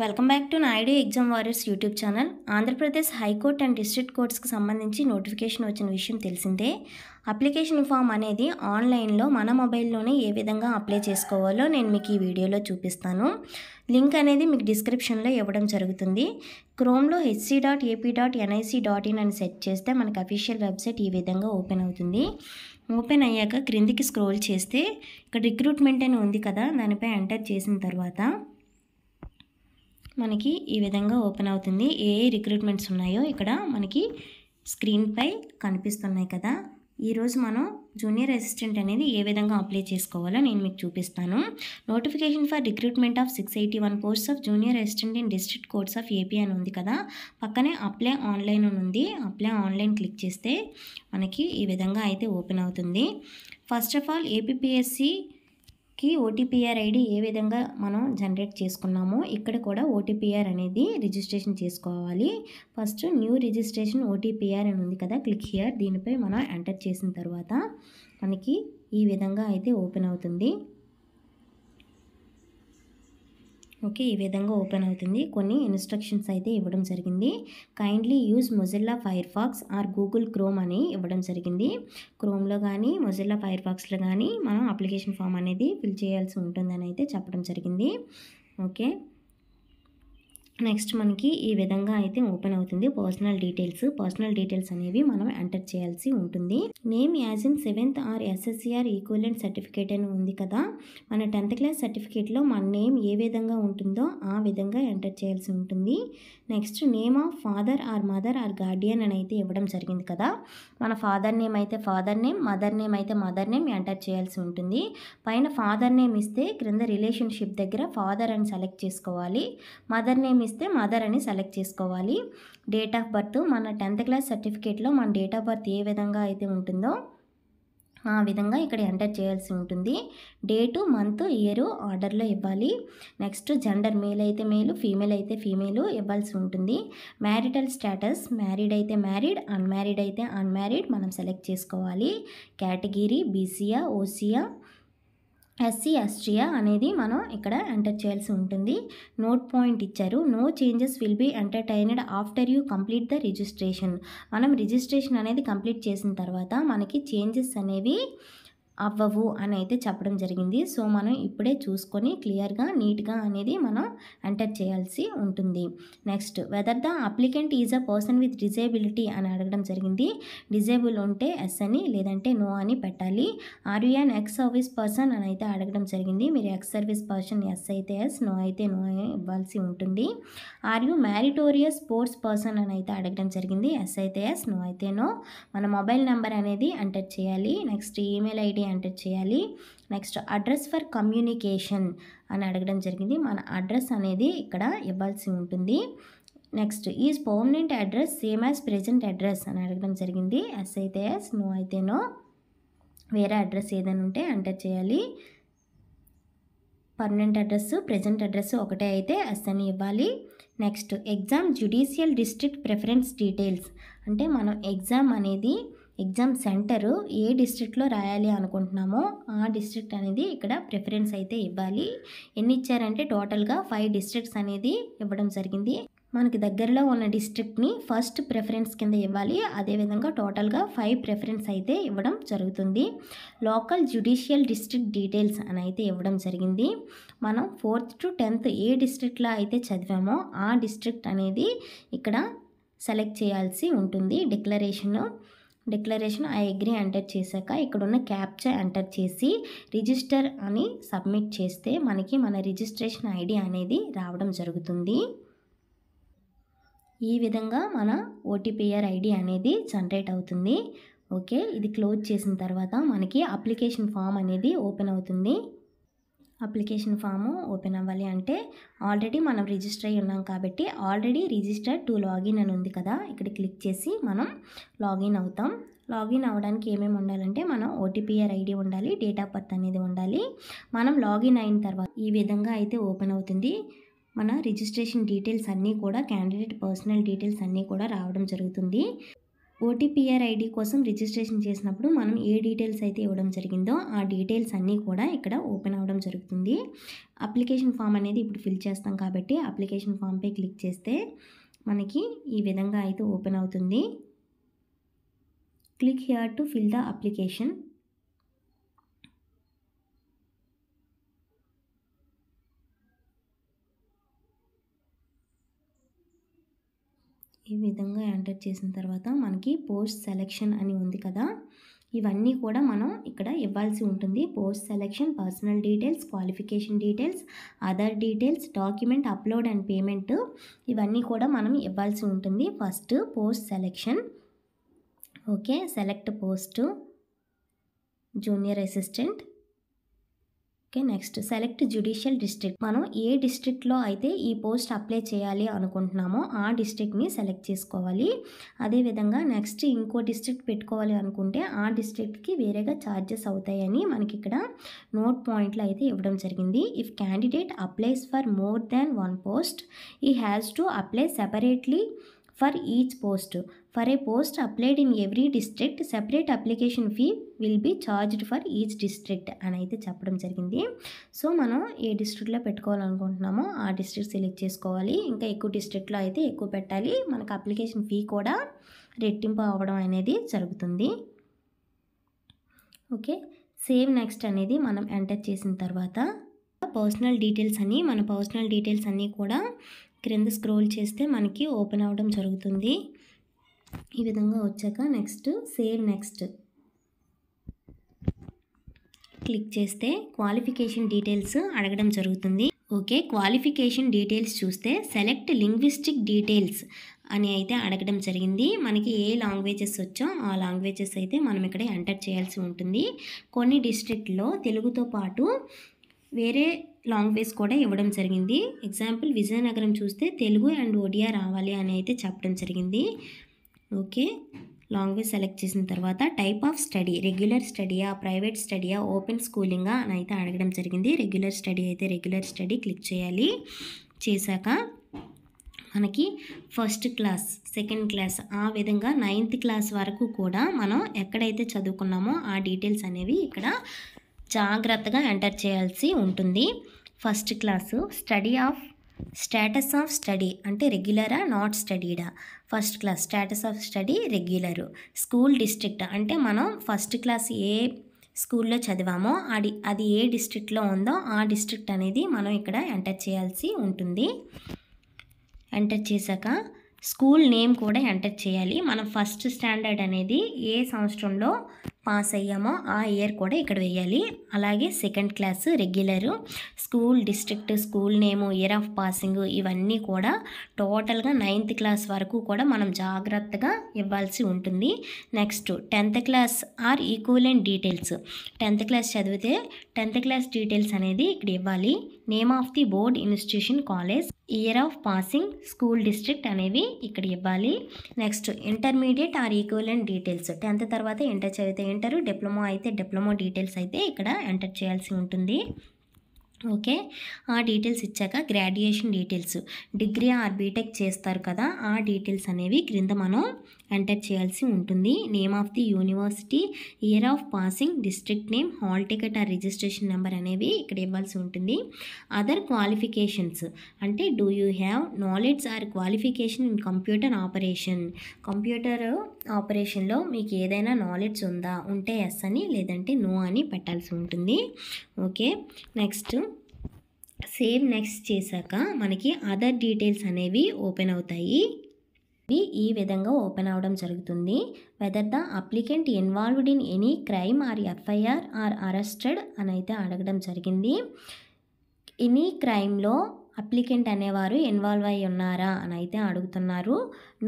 welcome back to Naidu exam warriors YouTube channel Andhra Pradesh high court and district కోర్ట్స్కి సంబంధించి notification వచ్చిన విషయం తెలిసిందే అప్లికేషన్ ఫామ్ అనేది ఆన్లైన్లో మన మొబైల్లోనే ఏ విధంగా అప్లై చేసుకోవాలో నేను మీకు ఈ వీడియోలో చూపిస్తాను లింక్ అనేది మీకు డిస్క్రిప్షన్లో ఇవ్వడం జరుగుతుంది క్రోమ్లో HC dot AP dot NIC dot in అని సెట్ చేస్తే మనకు అఫీషియల్ వెబ్సైట్ ఈ విధంగా ఓపెన్ అవుతుంది ఓపెన్ అయ్యాక క్రిందికి స్క్రోల్ చేస్తే ఇక్కడ రిక్రూట్మెంట్ అని ఉంది కదా దానిపై ఎంటర్ చేసిన తర్వాత మనకి ఈ విధంగా ఓపెన్ అవుతుంది ఏ ఏ రిక్రూట్మెంట్స్ ఉన్నాయో ఇక్కడ మనకి స్క్రీన్పై కనిపిస్తున్నాయి కదా ఈరోజు మనం జూనియర్ అసిస్టెంట్ అనేది ఏ విధంగా అప్లై చేసుకోవాలో నేను మీకు చూపిస్తాను notification for recruitment of six eighty one post of junior assistant in district courts of AP అని ఉంది కదా పక్కనే అప్లై ఆన్లైన్ ఉంది అప్లై ఆన్లైన్ క్లిక్ చేస్తే మనకి ఈ విధంగా అయితే ఓపెన్ అవుతుంది ఫస్ట్ ఆఫ్ ఆల్ ఏపీపీఎస్సి కి ఓటీపీఆర్ ఐడి ఏ విధంగా మనం జనరేట్ చేసుకున్నామో ఇక్కడ కూడా ఓటీపీఆర్ అనేది రిజిస్ట్రేషన్ చేసుకోవాలి ఫస్ట్ న్యూ రిజిస్ట్రేషన్ ఓటీపీఆర్ అని ఉంది కదా క్లిక్ హియర్ దీనిపై మనం ఎంటర్ చేసిన తర్వాత మనకి ఈ విధంగా అయితే ఓపెన్ అవుతుంది ఓకే ఈ విధంగా ఓపెన్ అవుతుంది కొన్ని ఇన్స్ట్రక్షన్స్ అయితే ఇవ్వడం జరిగింది kindly use Mozilla Firefox or Google Chrome అని ఇవ్వడం జరిగింది క్రోమ్లో కానీ మొజిల్లా ఫైర్ ఫాక్స్లో కానీ మనం అప్లికేషన్ ఫామ్ అనేది ఫిల్ చేయాల్సి ఉంటుందని అయితే చెప్పడం జరిగింది ఓకే నెక్స్ట్ మనకి ఈ విధంగా అయితే ఓపెన్ అవుతుంది పర్సనల్ డీటెయిల్స్ పర్సనల్ డీటెయిల్స్ అనేవి మనం ఎంటర్ చేయాల్సి ఉంటుంది name as in seventh or SSC or equivalent certificate అని ఉంది కదా మన టెన్త్ క్లాస్ సర్టిఫికేట్లో మన నేమ్ ఏ విధంగా ఉంటుందో ఆ విధంగా ఎంటర్ చేయాల్సి ఉంటుంది next name of father or mother or guardian అని అయితే ఇవ్వడం జరిగింది కదా మన ఫాదర్ నేమ్ అయితే ఫాదర్ నేమ్ మదర్ నేమ్ అయితే మదర్ నేమ్ ఎంటర్ చేయాల్సి ఉంటుంది పైన ఫాదర్ నేమ్ ఇస్తే క్రింద రిలేషన్షిప్ దగ్గర ఫాదర్ అని సెలెక్ట్ చేసుకోవాలి మదర్ నేమ్ చేస్తే మదర్ అని సెలెక్ట్ చేసుకోవాలి డేట్ ఆఫ్ బర్త్ మన టెన్త్ క్లాస్ సర్టిఫికేట్లో మన డేట్ ఆఫ్ బర్త్ ఏ విధంగా అయితే ఉంటుందో ఆ విధంగా ఇక్కడ ఎంటర్ చేయాల్సి ఉంటుంది డేటు మంత్ ఇయర్ ఆర్డర్లో ఇవ్వాలి నెక్స్ట్ జెండర్ మేల్ అయితే మేలు ఫీమేల్ అయితే ఫీమేలు ఇవ్వాల్సి ఉంటుంది మ్యారిటల్ స్టేటస్ మ్యారీడ్ అయితే మ్యారీడ్ అన్మ్యారీడ్ అయితే అన్మ్యారీడ్ మనం సెలెక్ట్ చేసుకోవాలి కేటగిరీ బీసీయా ఓసీయా ఎస్సీ ఎస్టీయా అనేది మనం ఇక్కడ ఎంటర్ చేయాల్సి ఉంటుంది నోట్ పాయింట్ ఇచ్చారు no changes will be entertained after you complete the registration మనం రిజిస్ట్రేషన్ అనేది కంప్లీట్ చేసిన తర్వాత మనకి చేంజెస్ అనేవి అవ్వవు అని అయితే చెప్పడం జరిగింది సో మనం ఇప్పుడే చూసుకొని క్లియర్గా నీట్గా అనేది మనం ఎంటర్ చేయాల్సి ఉంటుంది next whether the applicant is a person with disability అని అడగడం జరిగింది డిజేబుల్ ఉంటే ఎస్ అని లేదంటే నో అని పెట్టాలి are you an ex service person అని అయితే అడగడం జరిగింది మీరు ఎక్స్ సర్వీస్ పర్సన్ ఎస్ అయితే ఎస్ నో అయితే నో ఇవ్వాల్సి ఉంటుంది are you meritorious sports person అని అయితే అడగడం జరిగింది ఎస్ అయితే ఎస్ నో అయితే నో మన మొబైల్ నెంబర్ అనేది ఎంటర్ చేయాలి నెక్స్ట్ ఈమెయిల్ ఐడి ఎంటర్ చేయాలి నెక్స్ట్ అడ్రస్ ఫర్ కమ్యూనికేషన్ అని అడగడం జరిగింది మన అడ్రస్ అనేది ఇక్కడ ఇవ్వాల్సి ఉంటుంది next is permanent address same as present address అని అడగడం జరిగింది ఎస్ అయితే ఎస్ నో అయితే నో వేరే అడ్రస్ ఏదైనా ఉంటే ఎంటర్ చేయాలి పర్మనెంట్ అడ్రస్ ప్రజెంట్ అడ్రస్ ఒకటే అయితే ఎస్ అని ఇవ్వాలి next exam judicial district preference details అంటే మనం ఎగ్జామ్ అనేది ఎగ్జామ్ సెంటరు ఏ డిస్ట్రిక్ట్లో రాయాలి అనుకుంటున్నామో ఆ డిస్ట్రిక్ట్ అనేది ఇక్కడ ప్రిఫరెన్స్ అయితే ఇవ్వాలి ఎన్ని ఇచ్చారంటే టోటల్గా ఫైవ్ డిస్ట్రిక్ట్స్ అనేది ఇవ్వడం జరిగింది మనకి దగ్గరలో ఉన్న డిస్ట్రిక్ట్ని ఫస్ట్ ప్రిఫరెన్స్ కింద ఇవ్వాలి అదేవిధంగా టోటల్గా ఫైవ్ ప్రిఫరెన్స్ అయితే ఇవ్వడం జరుగుతుంది లోకల్ జ్యుడిషియల్ డిస్ట్రిక్ట్ డీటెయిల్స్ అని అయితే ఇవ్వడం జరిగింది మనం ఫోర్త్ టు టెన్త్ ఏ డిస్ట్రిక్ట్లో అయితే చదివామో ఆ డిస్ట్రిక్ట్ అనేది ఇక్కడ సెలెక్ట్ చేయాల్సి ఉంటుంది declaration declaration I agree enter చేశాక ఇక్కడున్న క్యాప్చర్ ఎంటర్ చేసి రిజిస్టర్ అని సబ్మిట్ చేస్తే మనకి మన రిజిస్ట్రేషన్ ఐడి అనేది రావడం జరుగుతుంది ఈ విధంగా మన ఓటీపీఆర్ ఐడి అనేది జనరేట్ అవుతుంది ఓకే ఇది క్లోజ్ చేసిన తర్వాత మనకి అప్లికేషన్ ఫామ్ అనేది ఓపెన్ అవుతుంది అప్లికేషన్ ఫామ్ ఓపెన్ అవ్వాలి అంటే ఆల్రెడీ మనం రిజిస్టర్ అయి ఉన్నాం కాబట్టి ఆల్రెడీ రిజిస్టర్ టు లాగిన్ అని ఉంది కదా ఇక్కడ క్లిక్ చేసి మనం లాగిన్ అవుతాం లాగిన్ అవ్వడానికి ఏమేమి ఉండాలంటే మనం ఓటీపీఆర్ ఐడి ఉండాలి డేట్ ఆఫ్ బర్త్ అనేది ఉండాలి మనం లాగిన్ అయిన తర్వాత ఈ విధంగా అయితే ఓపెన్ అవుతుంది మన రిజిస్ట్రేషన్ డీటెయిల్స్ అన్నీ కూడా క్యాండిడేట్ పర్సనల్ డీటెయిల్స్ అన్నీ కూడా రావడం జరుగుతుంది ఓటీపీఆర్ ఐడి కోసం రిజిస్ట్రేషన్ చేసినప్పుడు మనం ఏ డీటెయిల్స్ అయితే ఇవ్వడం జరిగిందో ఆ డీటెయిల్స్ అన్నీ కూడా ఇక్కడ ఓపెన్ అవ్వడం జరుగుతుంది అప్లికేషన్ ఫామ్ అనేది ఇప్పుడు ఫిల్ చేస్తాం కాబట్టి అప్లికేషన్ ఫామ్పై క్లిక్ చేస్తే మనకి ఈ విధంగా అయితే ఓపెన్ అవుతుంది click here to fill the application ఈ విధంగా ఎంటర్ చేసిన తర్వాత మనకి పోస్ట్ సెలెక్షన్ అని ఉంది కదా ఇవన్నీ కూడా మనం ఇక్కడ ఇవ్వాల్సి ఉంటుంది post selection personal details qualification details other details document upload and payment ఇవన్నీ కూడా మనం ఇవ్వాల్సి ఉంటుంది first post selection okay select post junior assistant okay next select judicial district మనం ఏ డిస్ట్రిక్ట్లో అయితే ఈ పోస్ట్ అప్లై చేయాలి అనుకుంటున్నామో ఆ డిస్ట్రిక్ట్ని సెలెక్ట్ చేసుకోవాలి అదేవిధంగా నెక్స్ట్ ఇంకో డిస్ట్రిక్ట్ పెట్టుకోవాలి అనుకుంటే ఆ డిస్ట్రిక్ట్కి వేరేగా ఛార్జెస్ అవుతాయని మనకి ఇక్కడ నోట్ పాయింట్లు అయితే ఇవ్వడం జరిగింది if candidate applies for more than one post he has to apply separately for each post for a post applied in every district separate application fee will be charged for each district అని అయితే చెప్పడం జరిగింది so మనం ఏ డిస్ట్రిక్ట్లో పెట్టుకోవాలనుకుంటున్నామో ఆ district select చేసుకోవాలి ఇంకా ఎక్కువ డిస్ట్రిక్ట్లో అయితే ఎక్కువ పెట్టాలి మనకు అప్లికేషన్ ఫీ కూడా రెట్టింపు అవ్వడం అనేది జరుగుతుంది ఓకే సేవ్ నెక్స్ట్ అనేది మనం ఎంటర్ చేసిన తర్వాత పర్సనల్ డీటెయిల్స్ అని మన పర్సనల్ డీటెయిల్స్ అన్నీ కూడా క్రింద స్క్రోల్ చేస్తే మనకి ఓపెన్ అవ్వడం జరుగుతుంది ఈ విధంగా వచ్చాక నెక్స్ట్ సేవ్ నెక్స్ట్ క్లిక్ చేస్తే క్వాలిఫికేషన్ డీటెయిల్స్ అడగడం జరుగుతుంది ఓకే క్వాలిఫికేషన్ డీటెయిల్స్ చూస్తే సెలెక్ట్ లింగ్విస్టిక్ డీటెయిల్స్ అని అయితే అడగడం జరిగింది మనకి ఏ లాంగ్వేజెస్ వచ్చో ఆ లాంగ్వేజెస్ అయితే మనం ఇక్కడ ఎంటర్ చేయాల్సి ఉంటుంది కొన్ని డిస్ట్రిక్ట్లో తెలుగుతో పాటు వేరే లాంగ్ ఫేస్ కూడా ఇవ్వడం జరిగింది ఎగ్జాంపుల్ విజయనగరం చూస్తే తెలుగు అండ్ ఒడియా రావాలి అని అయితే చెప్పడం జరిగింది ఓకే లాంగ్వేజ్ సెలెక్ట్ చేసిన తర్వాత టైప్ ఆఫ్ స్టడీ రెగ్యులర్ స్టడీయా ప్రైవేట్ స్టడీయా ఓపెన్ స్కూలింగా అని అయితే అడగడం జరిగింది రెగ్యులర్ స్టడీ అయితే రెగ్యులర్ స్టడీ క్లిక్ చేయాలి చేశాక మనకి ఫస్ట్ క్లాస్ సెకండ్ క్లాస్ ఆ విధంగా నైన్త్ క్లాస్ వరకు కూడా మనం ఎక్కడైతే చదువుకున్నామో ఆ డీటెయిల్స్ అనేవి ఇక్కడ జాగ్రత్తగా ఎంటర్ చేయాల్సి ఉంటుంది first class study of status of study అంటే రెగ్యులరా నాట్ స్టడీడా first class status of study regular school district అంటే మనం ఫస్ట్ క్లాస్ ఏ స్కూల్లో చదివామో అది అది ఏ డిస్ట్రిక్ట్లో ఉందో ఆ డిస్ట్రిక్ట్ అనేది మనం ఇక్కడ ఎంటర్ చేయాల్సి ఉంటుంది ఎంటర్ చేశాక స్కూల్ నేమ్ కూడా ఎంటర్ చేయాలి మనం ఫస్ట్ స్టాండర్డ్ అనేది ఏ సంవత్సరంలో పాస్ అయ్యామో ఆ ఇయర్ కూడా ఇక్కడ వేయాలి అలాగే second class regular school district school name year of passing ఇవన్నీ కూడా టోటల్గా నైన్త్ క్లాస్ వరకు కూడా మనం జాగ్రత్తగా ఇవ్వాల్సి ఉంటుంది next tenth class or equivalent details tenth class చదివితే టెన్త్ క్లాస్ డీటెయిల్స్ అనేది ఇక్కడ ఇవ్వాలి name of the board institution college year of passing school district అనేవి ఇక్కడ ఇవ్వాలి next intermediate or and details tenth తర్వాత ఇంటర్ చదివితే ఏంటారు డిప్లొమా అయితే డిప్లొమా డీటెయిల్స్ అయితే ఇక్కడ ఎంటర్ చేయాల్సి ఉంటుంది ఓకే ఆ డీటెయిల్స్ ఇచ్చాక graduation details degree or BTech చేస్తారు కదా ఆ డీటెయిల్స్ అనేవి క్రింద మనం ఎంటర్ చేయాల్సి ఉంటుంది name of the university year of passing district name hall ticket or registration number అనేవి ఇక్కడ ఇవ్వాల్సి ఉంటుంది అదర్ క్వాలిఫికేషన్స్ అంటే do you have knowledge or qualification in computer operation computer ఆపరేషన్లో మీకు ఏదైనా నాలెడ్జ్ ఉందా ఉంటే ఎస్ అని లేదంటే నో అని పెట్టాల్సి ఉంటుంది ఓకే నెక్స్ట్ సేవ్ నెక్స్ట్ చేశాక మనకి అదర్ డీటెయిల్స్ అనేవి ఓపెన్ అవుతాయి ఇది ఈ విధంగా ఓపెన్ అవడం జరుగుతుంది whether the applicant involved in any crime or FIR or arrested అని అయితే అడగడం జరిగింది ఎనీ క్రైమ్లో అప్లికెంట్ అనేవారు ఇన్వాల్వ్ అయి ఉన్నారా అని అయితే అడుగుతున్నారు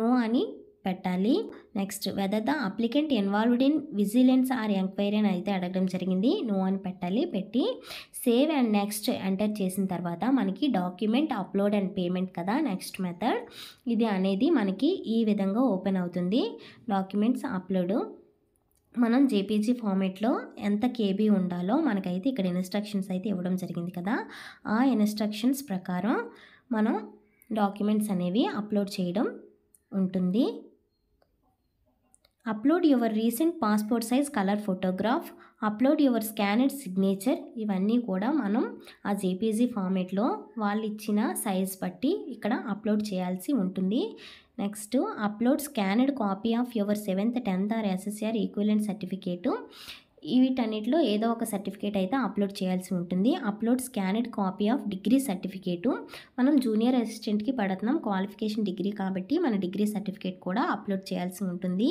నో అని పెట్టాలి next whether the applicant involved in vigilance or enquiry అని అయితే అడగడం జరిగింది నో అని పెట్టాలి పెట్టి సేవ్ అండ్ నెక్స్ట్ ఎంటర్ చేసిన తర్వాత మనకి డాక్యుమెంట్ అప్లోడ్ అండ్ పేమెంట్ కదా నెక్స్ట్ మెథడ్ ఇది అనేది మనకి ఈ విధంగా ఓపెన్ అవుతుంది డాక్యుమెంట్స్ అప్లోడ్ మనం జేపీజీ ఫార్మేట్లో ఎంత కేబీ ఉండాలో మనకైతే ఇక్కడ ఇన్స్ట్రక్షన్స్ అయితే ఇవ్వడం జరిగింది కదా ఆ ఇన్స్ట్రక్షన్స్ ప్రకారం మనం డాక్యుమెంట్స్ అనేవి అప్లోడ్ చేయడం ఉంటుంది upload your recent passport size colour photograph upload your scanned signature ఇవన్నీ కూడా మనం ఆ జేపీజీ ఫార్మేట్లో వాళ్ళు ఇచ్చిన సైజ్ బట్టి ఇక్కడ అప్లోడ్ చేయాల్సి ఉంటుంది next upload scanned copy of your seventh tenth or SSR equivalent certificate వీటన్నిటిలో ఏదో ఒక సర్టిఫికేట్ అయితే అప్లోడ్ చేయాల్సి ఉంటుంది upload scanned copy of degree certificate మనం జూనియర్ అసిస్టెంట్కి పడుతున్నాం క్వాలిఫికేషన్ డిగ్రీ కాబట్టి మన డిగ్రీ సర్టిఫికేట్ కూడా అప్లోడ్ చేయాల్సి ఉంటుంది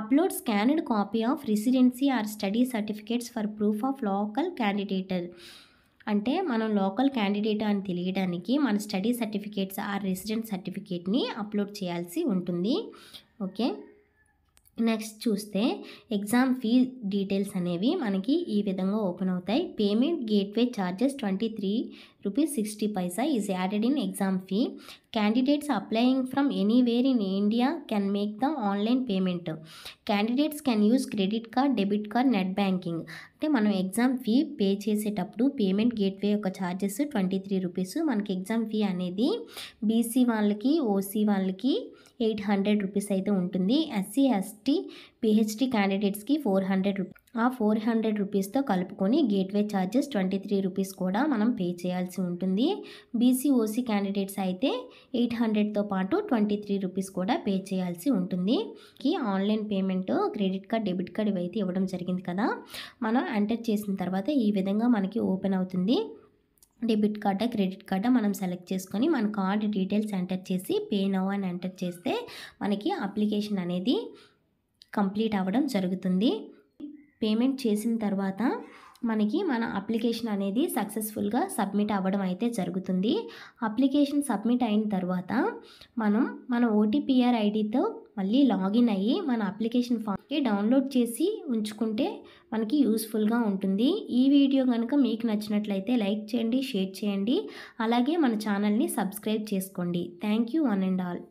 upload scanned copy of residency or study certificates for proof of local క్యాండిడేటర్ అంటే మనం లోకల్ క్యాండిడేట్ అని తెలియడానికి మన స్టడీ సర్టిఫికేట్స్ ఆర్ రెసిడెంట్ సర్టిఫికేట్ని అప్లోడ్ చేయాల్సి ఉంటుంది ఓకే నెక్స్ట్ చూస్తే ఎగ్జామ్ ఫీ డీటెయిల్స్ అనేవి మనకి ఈ విధంగా ఓపెన్ అవుతాయి payment gateway charges twenty three rupees 60 paisa is added in exam fee candidates applying from anywhere in india can make the online payment candidates can use credit card debit card net banking అంటే మనం exam fee pay చేసేటప్పుడు payment gateway యొక్క charges twenty three rupees మనకి exam fee అనేది BC వాళ్ళకి OC వాళ్ళకి eight hundred rupees అయితే ఉంటుంది ఎస్సీ ఎస్టీ పిహెచ్డి క్యాండిడేట్స్కి ఫోర్ హండ్రెడ్ రూపీస్ ఆ ఫోర్ హండ్రెడ్ రూపీస్తో కలుపుకొని gateway charges twenty three rupees కూడా మనం పే చేయాల్సి ఉంటుంది బీసీఓసీ క్యాండిడేట్స్ అయితే ఎయిట్ హండ్రెడ్తో పాటు ట్వంటీ త్రీ రూపీస్ కూడా పే చేయాల్సి ఉంటుంది కి online payment credit card debit card ఇవైతే ఇవ్వడం జరిగింది కదా మనం ఎంటర్ చేసిన తర్వాత ఈ విధంగా మనకి ఓపెన్ అవుతుంది డెబిట్ కార్డా క్రెడిట్ కార్డా మనం సెలెక్ట్ చేసుకొని మన కార్డ్ డీటెయిల్స్ ఎంటర్ చేసి పే నో అని ఎంటర్ చేస్తే మనకి అప్లికేషన్ అనేది కంప్లీట్ అవ్వడం జరుగుతుంది పేమెంట్ చేసిన తర్వాత మనకి మన అప్లికేషన్ అనేది సక్సెస్ఫుల్గా సబ్మిట్ అవ్వడం అయితే జరుగుతుంది అప్లికేషన్ సబ్మిట్ అయిన తర్వాత మనం మన ఓటీపీఆర్ ఐడితో మళ్ళీ లాగిన్ అయ్యి మన అప్లికేషన్ ఫామ్కి డౌన్లోడ్ చేసి ఉంచుకుంటే మనకి యూస్ఫుల్గా ఉంటుంది ఈ వీడియో కనుక మీకు నచ్చినట్లయితే లైక్ చేయండి షేర్ చేయండి అలాగే మన ఛానల్ని సబ్స్క్రైబ్ చేసుకోండి thank you one and all